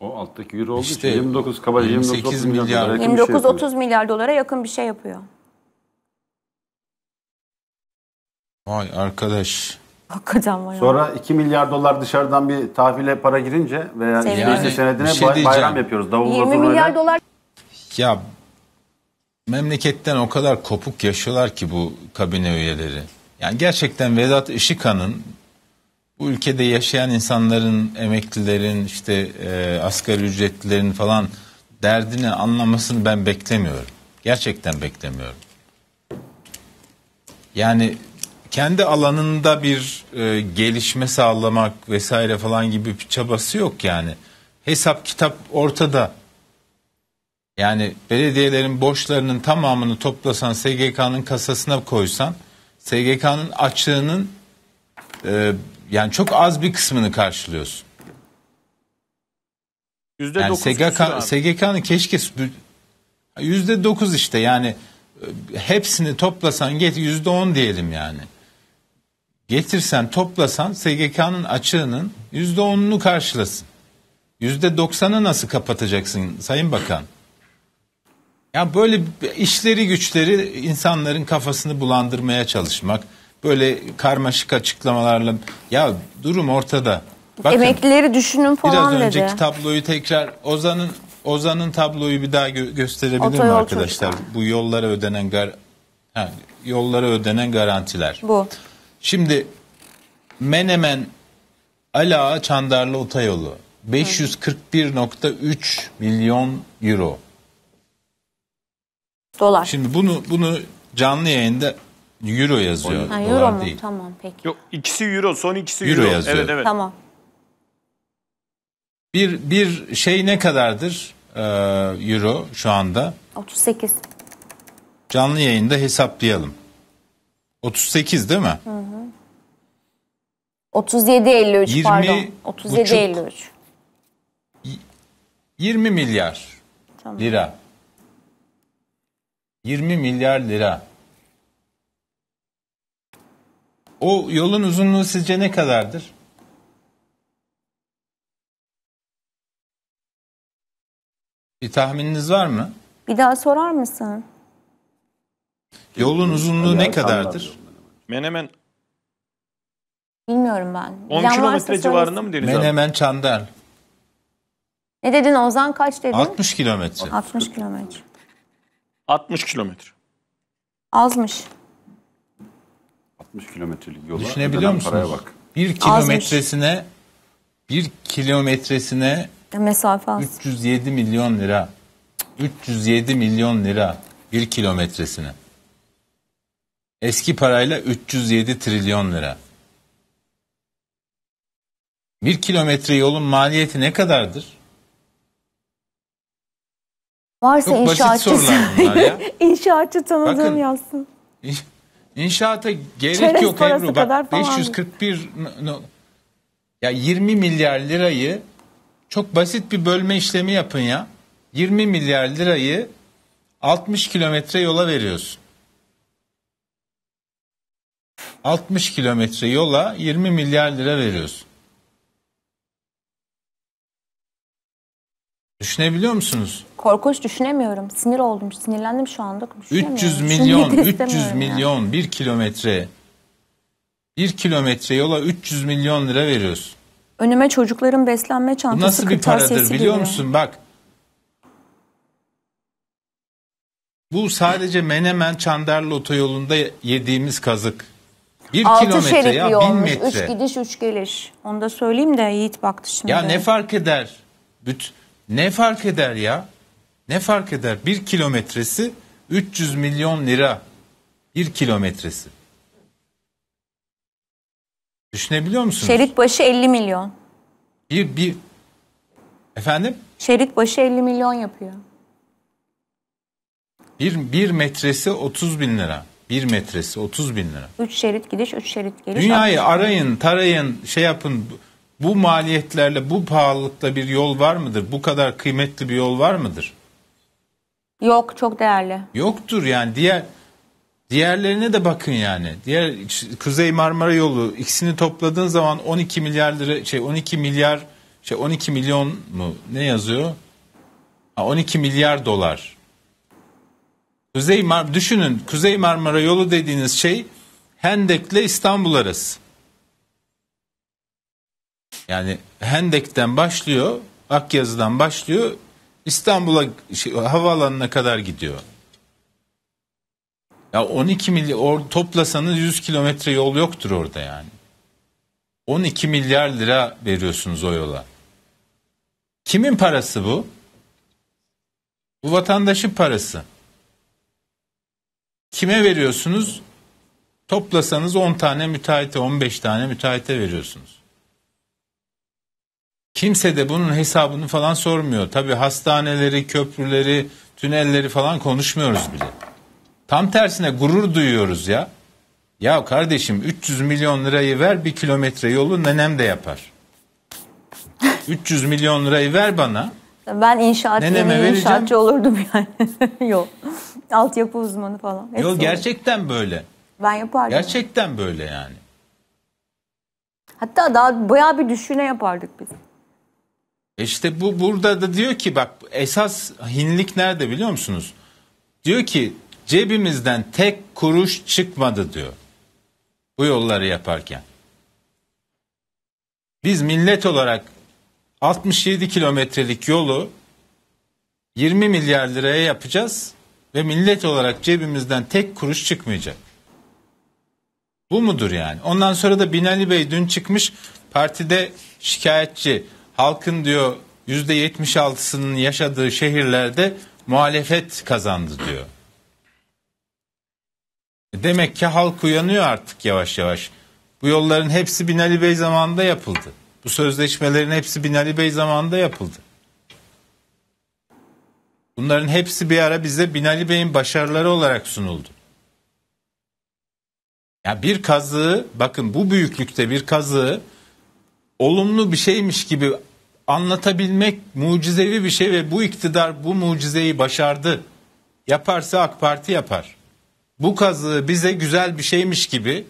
O alttaki euro oldu. İşte 29 kaba 28 milyar. milyar 29-30 şey milyar dolara yakın bir şey yapıyor. Vay arkadaş. Hakikaten var. Sonra 2 milyar dolar dışarıdan bir tahvile para girince veya Sevim. yani, senedine şey bayram yapıyoruz. Davul 20 milyar dolar. Ya memleketten o kadar kopuk yaşıyorlar ki bu kabine üyeleri. Yani gerçekten Vedat Işıkan'ın bu ülkede yaşayan insanların, emeklilerin, işte e, asgari ücretlilerin falan derdini anlamasını ben beklemiyorum. Gerçekten beklemiyorum. Yani kendi alanında bir e, gelişme sağlamak vesaire falan gibi bir çabası yok yani. Hesap kitap ortada. Yani belediyelerin borçlarının tamamını toplasan SGK'nın kasasına koysan SGK'nın açığının e, yani çok az bir kısmını karşılıyorsun. Yüzde yani SGK, SGK'nın keşke yüzde dokuz işte yani e, hepsini toplasan get yüzde on diyelim yani. Getirsen toplasan SGK'nın açığının yüzde onunu karşılasın. Yüzde doksanı nasıl kapatacaksın Sayın Bakan? Ya böyle işleri güçleri insanların kafasını bulandırmaya çalışmak böyle karmaşık açıklamalarla ya durum ortada. Bakın, Emeklileri düşünün falan dedi. Biraz önceki tabloyu tekrar Ozan'ın Ozan'ın tabloyu bir daha gö- gösterebilir Otoyol mi arkadaşlar? Çocuklar. Bu yollara ödenen gar ha, yollara ödenen garantiler. Bu. Şimdi Menemen Ala Çandarlı Otoyolu 541.3 milyon euro. Dolar. Şimdi bunu bunu canlı yayında Euro yazıyor. Ha, euro mu? Değil. Tamam peki. Yok ikisi euro son ikisi euro. euro. Yazıyor. Evet evet. Tamam. Bir, bir şey ne kadardır e, euro şu anda? 38. Canlı yayında hesaplayalım. 38 değil mi? Hı hı. 37.53 pardon. 37.53. 20 milyar tamam. lira. 20 milyar lira. O yolun uzunluğu sizce ne kadardır? Bir tahmininiz var mı? Bir daha sorar mısın? Yolun uzunluğu ne kadardır? Menemen Bilmiyorum ben. 10 Bilen kilometre civarında mı Deniz Menemen Çandar. Ne dedin Ozan kaç dedin? 60 kilometre. 60 kilometre. 60 kilometre. Azmış. 60 kilometrelik yola Düşünebiliyor musunuz? bak. Bir kilometresine bir kilometresine mesafe az. 307 milyon lira. 307 milyon lira bir kilometresine. Eski parayla 307 trilyon lira. Bir kilometre yolun maliyeti ne kadardır? Varsa Çok basit inşaatçı, sorular bunlar ya. inşaatçı tanıdığım Bakın, yazsın. İnşaata gerek Çerez yok Ebru. Bak 541 no, ya 20 milyar lirayı çok basit bir bölme işlemi yapın ya. 20 milyar lirayı 60 kilometre yola veriyorsun. 60 kilometre yola 20 milyar lira veriyorsun. Düşünebiliyor musunuz? Korkunç düşünemiyorum. Sinir oldum, sinirlendim şu anda. 300 milyon, 300 milyon bir kilometre. Bir kilometre yola 300 milyon lira veriyorsun. Önüme çocukların beslenme çantası Bu nasıl bir paradır biliyor geliyor. musun? Bak. Bu sadece Menemen Çandarlı otoyolunda yediğimiz kazık. Bir Altı kilometre ya bin olmuş. metre. Üç gidiş üç geliş. Onu da söyleyeyim de Yiğit baktı şimdi. Ya ne fark eder? Bütün ne fark eder ya? Ne fark eder? Bir kilometresi 300 milyon lira. Bir kilometresi. Düşünebiliyor musunuz? Şerit başı 50 milyon. Bir, bir... Efendim? Şerit başı 50 milyon yapıyor. Bir, bir metresi 30 bin lira. Bir metresi 30 bin lira. Üç şerit gidiş, üç şerit geliş. Dünyayı arayın, tarayın, şey yapın bu maliyetlerle bu pahalılıkta bir yol var mıdır? Bu kadar kıymetli bir yol var mıdır? Yok çok değerli. Yoktur yani diğer diğerlerine de bakın yani. Diğer Kuzey Marmara yolu ikisini topladığın zaman 12 milyar lira şey 12 milyar şey 12 milyon mu ne yazıyor? Ha, 12 milyar dolar. Kuzey Mar düşünün Kuzey Marmara yolu dediğiniz şey Hendek'le İstanbul arası. Yani Hendek'ten başlıyor, Akyazı'dan başlıyor, İstanbul'a şey, havaalanına kadar gidiyor. Ya 12 milyar toplasanız 100 kilometre yol yoktur orada yani. 12 milyar lira veriyorsunuz o yola. Kimin parası bu? Bu vatandaşın parası. Kime veriyorsunuz? Toplasanız 10 tane müteahhite, 15 tane müteahhite veriyorsunuz. Kimse de bunun hesabını falan sormuyor. Tabi hastaneleri, köprüleri, tünelleri falan konuşmuyoruz bile. Tam tersine gurur duyuyoruz ya. Ya kardeşim 300 milyon lirayı ver bir kilometre yolu nenem de yapar. 300 milyon lirayı ver bana. Ben inşaat Neneme inşaatçı olurdum yani. Yok. Altyapı uzmanı falan. Hepsi Yok gerçekten olur. böyle. Ben yapardım. Gerçekten böyle yani. Hatta daha bayağı bir düşüne yapardık biz. E işte bu burada da diyor ki bak esas hinlik nerede biliyor musunuz? Diyor ki cebimizden tek kuruş çıkmadı diyor. Bu yolları yaparken. Biz millet olarak 67 kilometrelik yolu 20 milyar liraya yapacağız ve millet olarak cebimizden tek kuruş çıkmayacak. Bu mudur yani? Ondan sonra da Binali Bey dün çıkmış partide şikayetçi halkın diyor yüzde yetmiş altısının yaşadığı şehirlerde muhalefet kazandı diyor. E demek ki halk uyanıyor artık yavaş yavaş. Bu yolların hepsi Binali Bey zamanında yapıldı. Bu sözleşmelerin hepsi Binali Bey zamanında yapıldı. Bunların hepsi bir ara bize Binali Bey'in başarıları olarak sunuldu. Ya bir kazığı bakın bu büyüklükte bir kazığı olumlu bir şeymiş gibi anlatabilmek mucizevi bir şey ve bu iktidar bu mucizeyi başardı. Yaparsa AK Parti yapar. Bu kazığı bize güzel bir şeymiş gibi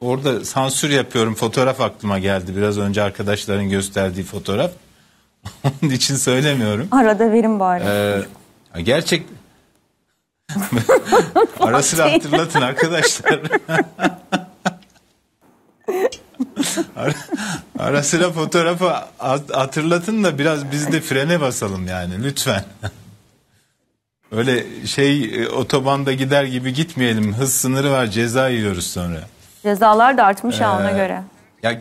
Orada sansür yapıyorum fotoğraf aklıma geldi biraz önce arkadaşların gösterdiği fotoğraf. Onun için söylemiyorum. Arada verin bari. Ee, gerçek arasını hatırlatın arkadaşlar. ara, ara sıra fotoğrafı hatırlatın da biraz biz de frene basalım yani lütfen. Öyle şey e, otobanda gider gibi gitmeyelim. Hız sınırı var ceza yiyoruz sonra. Cezalar da artmış ee, ya göre. Ya...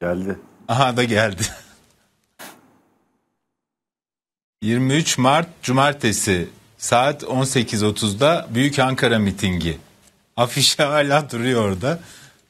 Geldi. Aha da geldi. 23 Mart Cumartesi saat 18.30'da Büyük Ankara mitingi. Afişe hala duruyor orada.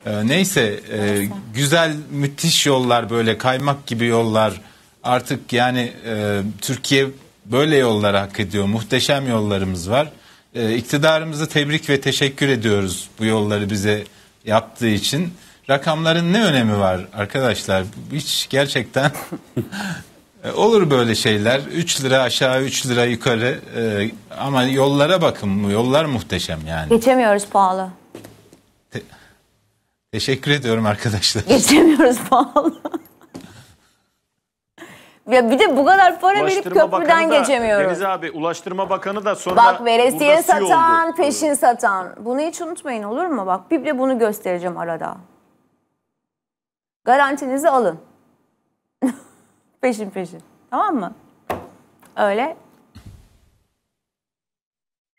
Ee, e, neyse e, güzel müthiş yollar böyle kaymak gibi yollar artık yani e, Türkiye böyle yollar hak ediyor. Muhteşem yollarımız var. E, iktidarımızı tebrik ve teşekkür ediyoruz bu yolları bize yaptığı için. Rakamların ne önemi var arkadaşlar? Hiç gerçekten e, olur böyle şeyler. 3 lira aşağı 3 lira yukarı e, ama yollara bakın yollar muhteşem yani. Geçemiyoruz pahalı. Teşekkür ediyorum arkadaşlar. Geçemiyoruz pahalı. Ya bir de bu kadar para verip köprüden Bakanı da- geçemiyoruz. Deniz abi Ulaştırma Bakanı da sonra Bak veresiye burada oldu. satan, peşin satan. Bunu hiç unutmayın olur mu? Bak bir de bunu göstereceğim arada. Garantinizi alın. peşin peşin. Tamam mı? Öyle.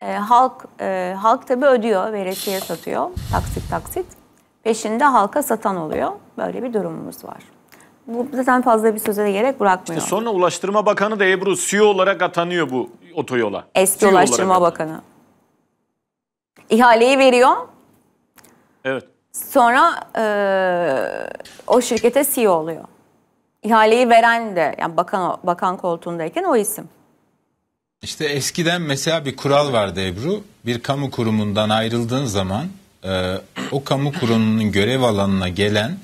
Ee, halk e, halk tabii ödüyor, veresiye satıyor. Taksit taksit peşinde halka satan oluyor. Böyle bir durumumuz var. Bu zaten fazla bir söze de gerek bırakmıyor. İşte sonra Ulaştırma Bakanı da Ebru CEO olarak atanıyor bu otoyola. E Eski CEO Ulaştırma Bakanı. İhaleyi veriyor. Evet. Sonra e, o şirkete CEO oluyor. İhaleyi veren de yani bakan bakan koltuğundayken o isim. İşte eskiden mesela bir kural vardı Ebru. Bir kamu kurumundan ayrıldığın zaman e, o kamu kurumunun görev alanına gelen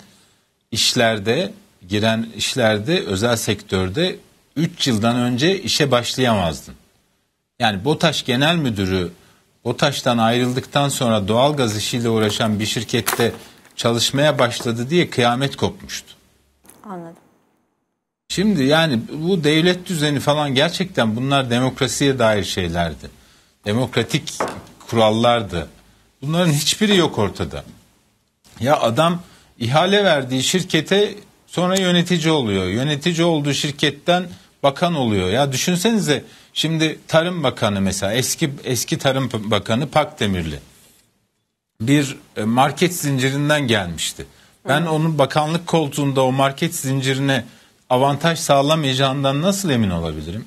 işlerde giren işlerde özel sektörde 3 yıldan önce işe başlayamazdın. Yani BOTAŞ Genel Müdürü BOTAŞ'tan ayrıldıktan sonra doğalgaz işiyle uğraşan bir şirkette çalışmaya başladı diye kıyamet kopmuştu. Anladım. Şimdi yani bu devlet düzeni falan gerçekten bunlar demokrasiye dair şeylerdi. Demokratik kurallardı. Bunların hiçbiri yok ortada. Ya adam ihale verdiği şirkete sonra yönetici oluyor. Yönetici olduğu şirketten bakan oluyor. Ya düşünsenize şimdi Tarım Bakanı mesela eski eski Tarım Bakanı Pak Demirli bir e, market zincirinden gelmişti. Ben onun bakanlık koltuğunda o market zincirine avantaj sağlamayacağından nasıl emin olabilirim?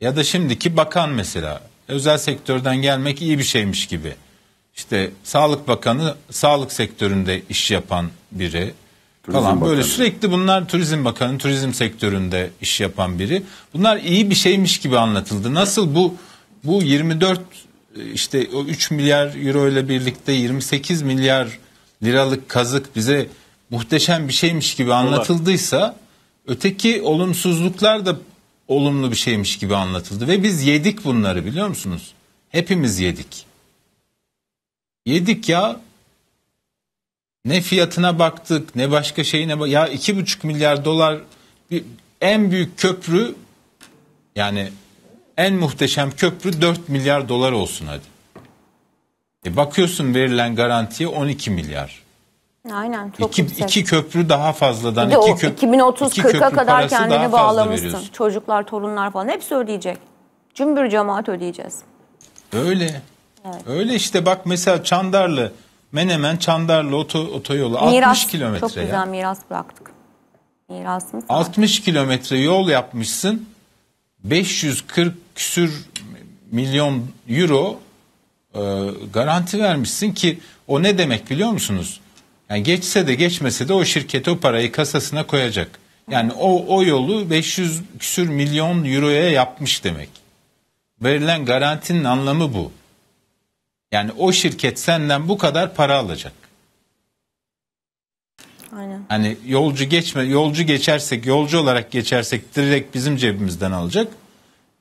Ya da şimdiki bakan mesela özel sektörden gelmek iyi bir şeymiş gibi işte Sağlık Bakanı sağlık sektöründe iş yapan biri Turizm falan Bakanı. böyle sürekli bunlar Turizm Bakanı turizm sektöründe iş yapan biri. Bunlar iyi bir şeymiş gibi anlatıldı. Nasıl bu bu 24 işte o 3 milyar euro ile birlikte 28 milyar liralık kazık bize muhteşem bir şeymiş gibi anlatıldıysa öteki olumsuzluklar da olumlu bir şeymiş gibi anlatıldı ve biz yedik bunları biliyor musunuz? Hepimiz yedik. Yedik ya. Ne fiyatına baktık ne başka şeyine bak. Ya iki buçuk milyar dolar bir, en büyük köprü yani en muhteşem köprü 4 milyar dolar olsun hadi. E bakıyorsun verilen garantiye 12 milyar. Aynen çok iki, yüksek. iki köprü daha fazladan. Bir de iki o köp- 2030 40'a kadar kendini bağlamışsın. Çocuklar, torunlar falan hepsi ödeyecek. Cümbür cemaat ödeyeceğiz. Öyle. Öyle işte bak mesela Çandarlı, Menemen Çandarlı oto, otoyolu miras, 60 kilometre. Çok güzel miras bıraktık. Mirasımız 60 kilometre yol yapmışsın. 540 küsür milyon euro e, garanti vermişsin ki o ne demek biliyor musunuz? Yani geçse de geçmese de o şirket o parayı kasasına koyacak. Yani o, o yolu 500 küsür milyon euroya yapmış demek. Verilen garantinin anlamı bu. Yani o şirket senden bu kadar para alacak. Aynen. Hani yolcu geçme, yolcu geçersek, yolcu olarak geçersek direkt bizim cebimizden alacak.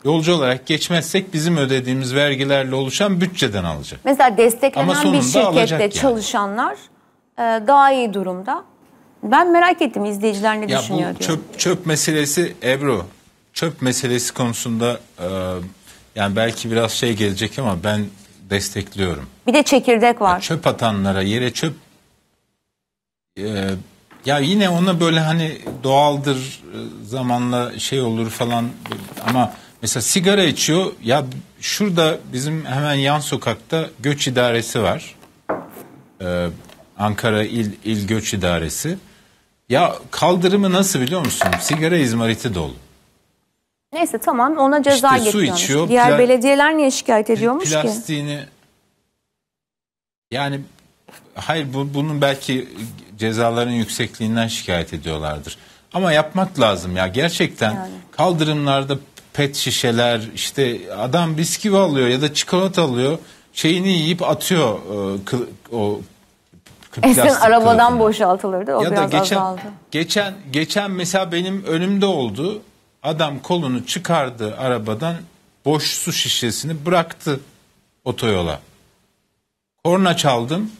Yolcu olarak geçmezsek bizim ödediğimiz vergilerle oluşan bütçeden alacak. Mesela desteklenen bir şirkette yani. çalışanlar e, daha iyi durumda. Ben merak ettim izleyiciler ne ya düşünüyor bu çöp, çöp meselesi Ebru. Çöp meselesi konusunda e, yani belki biraz şey gelecek ama ben destekliyorum. Bir de çekirdek var. Ya çöp atanlara yere çöp e, ya yine ona böyle hani doğaldır e, zamanla şey olur falan ama mesela sigara içiyor ya şurada bizim hemen yan sokakta göç idaresi var. Ee, Ankara İl, İl Göç İdaresi. Ya kaldırımı nasıl biliyor musun? Sigara izmariti dolu. Neyse tamam ona ceza işte getiriyormuş. Su içiyor, Diğer belediyeler niye şikayet ediyormuş plastiğini, ki? yani hayır bu, bunun belki cezaların yüksekliğinden şikayet ediyorlardır. Ama yapmak lazım ya gerçekten yani. kaldırımlarda pet şişeler işte adam bisküvi alıyor ya da çikolata alıyor şeyini yiyip atıyor e, o, o Esin arabadan kılıfını. boşaltılırdı o ya biraz da geçen, azaldı. Geçen, geçen mesela benim önümde oldu Adam kolunu çıkardı arabadan boş su şişesini bıraktı otoyola. Korna çaldım.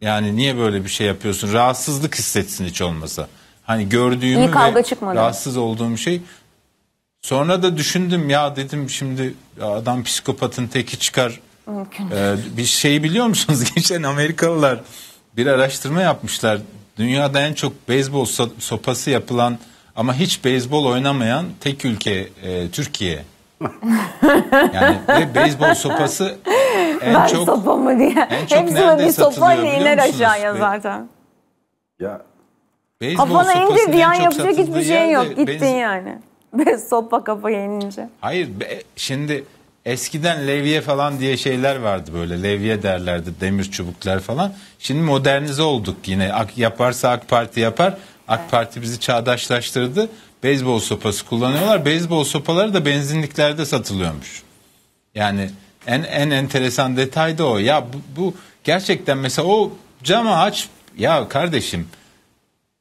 Yani niye böyle bir şey yapıyorsun? Rahatsızlık hissetsin hiç olmasa. Hani gördüğüm ve çıkmadı. rahatsız olduğum şey. Sonra da düşündüm ya dedim şimdi adam psikopatın teki çıkar. Ee, bir şey biliyor musunuz? Geçen Amerikalılar bir araştırma yapmışlar. Dünyada en çok beyzbol so- sopası yapılan ama hiç beyzbol oynamayan tek ülke e, Türkiye. yani ve beyzbol sopası en ben çok sopamı diye. En çok Hepsine bir sopayla iner aşağıya zaten. Ya Beyzbol Kafana indir diyen yapacak hiçbir şey yok. Gittin benz... yani. Be, sopa kafaya inince. Hayır be, şimdi eskiden levye falan diye şeyler vardı böyle. Levye derlerdi demir çubuklar falan. Şimdi modernize olduk yine. Ak, yaparsa AK Parti yapar. AK Parti bizi çağdaşlaştırdı. Beyzbol sopası kullanıyorlar. Beyzbol sopaları da benzinliklerde satılıyormuş. Yani en en enteresan detay da o. Ya bu, bu gerçekten mesela o camı aç ya kardeşim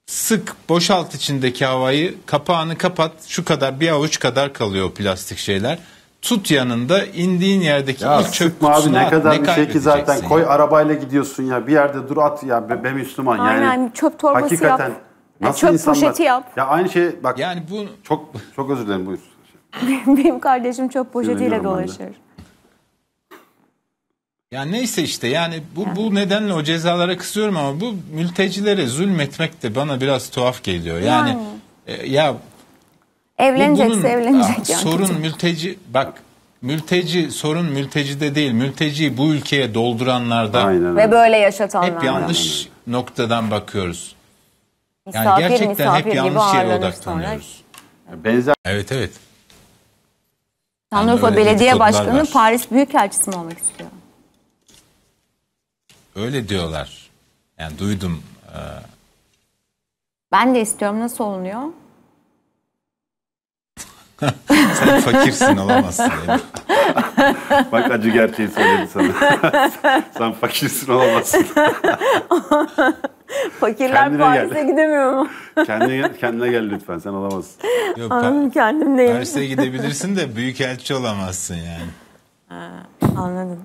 sık boşalt içindeki havayı kapağını kapat şu kadar bir avuç kadar kalıyor plastik şeyler tut yanında indiğin yerdeki ya ilk çöp abi ne kadar ne bir şey ki zaten koy arabayla gidiyorsun ya bir yerde dur at ya be, be Müslüman yani. Aynen çöp torbası hakikaten, yap. Nasıl çöp insanlar... poşeti yap. Ya aynı şey bak. Yani bu çok çok özür dilerim bu. Benim kardeşim çöp poşetiyle dolaşır. Ya neyse işte yani bu, yani. bu nedenle o cezalara kızıyorum ama bu mültecilere zulmetmek de bana biraz tuhaf geliyor. Yani, yani. E, ya evlenecekse bunun, evlenecek. Ah, Sorun mülteci bak mülteci sorun mültecide değil mülteciyi bu ülkeye dolduranlarda Aynen. ve böyle yaşatanlarda. Hep yanlış Aynen. noktadan bakıyoruz. Yani misafir, gerçekten misafir hep gibi yanlış yere ağırlanır odaklanıyoruz. Benzer. Evet evet. Şanlıurfa yani Belediye Başkanı var. Paris Büyükelçisi mi olmak istiyor? Öyle diyorlar. Yani duydum. E, ben de istiyorum. Nasıl olunuyor? Sen fakirsin olamazsın. Bak acı gerçeği söyledi sana. Sen fakirsin olamazsın. Fakirler kendine Paris'e gidemiyor mu? kendine, kendine gel lütfen sen olamazsın. Yok, Anladım kendim değilim. Paris'e gidebilirsin de büyük elçi olamazsın yani. anladım.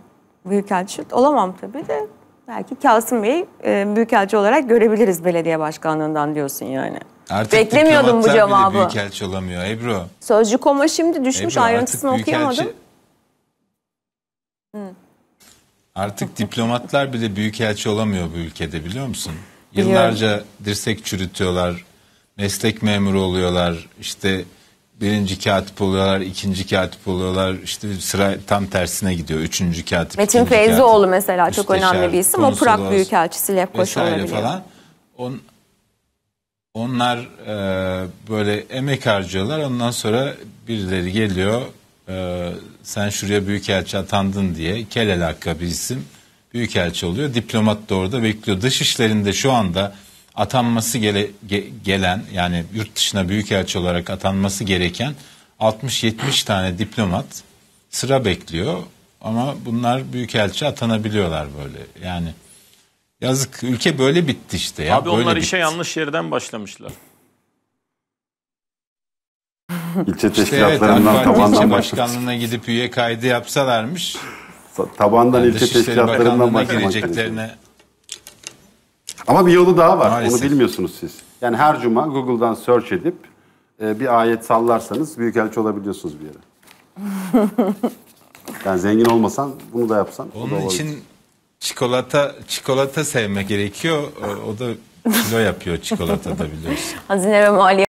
Büyük elçi olamam tabii de belki Kasım Bey e, büyük elçi olarak görebiliriz belediye başkanlığından diyorsun yani. Artık Beklemiyordum bu cevabı. Bile büyükelçi olamıyor Ebru. Sözcü.com'a şimdi düşmüş Ebru, ayrıntısını artık okuyamadım. Hı. Artık diplomatlar bile büyük elçi olamıyor bu ülkede biliyor musun? Biliyorum. Yıllarca dirsek çürütüyorlar, meslek memuru oluyorlar, işte birinci katip oluyorlar, ikinci katip oluyorlar, işte sıra tam tersine gidiyor, üçüncü katip. Metin Feyzioğlu mesela çok önemli bir isim, o Prag Büyükelçisi Lefkoşa olabiliyor. Falan. On, onlar e, böyle emek harcıyorlar. Ondan sonra birileri geliyor. E, sen şuraya büyükelçi atandın diye. Kelel Hakka bir isim. Büyükelçi oluyor. Diplomat da orada bekliyor. Dış işlerinde şu anda atanması gele, ge, gelen yani yurt dışına büyükelçi olarak atanması gereken 60-70 tane diplomat sıra bekliyor. Ama bunlar büyükelçi atanabiliyorlar böyle. Yani Yazık ülke böyle bitti işte ya. Abi böyle onlar bitti. işe yanlış yerden başlamışlar. İlçe teşkilatlarından işte evet, tabandan başkanlığına gidip üye kaydı yapsalarmış. Tabandan yani ilçe teşkilatlarından başlayacaklarına. Ama bir yolu daha var. Maalesef. Onu bilmiyorsunuz siz. Yani her cuma Google'dan search edip e, bir ayet sallarsanız büyükelçi olabiliyorsunuz bir yere. yani zengin olmasan bunu da yapsan. Onun da için çikolata çikolata sevmek gerekiyor. O, o da kilo yapıyor çikolata da biliyorsun. Hazine ve Maliye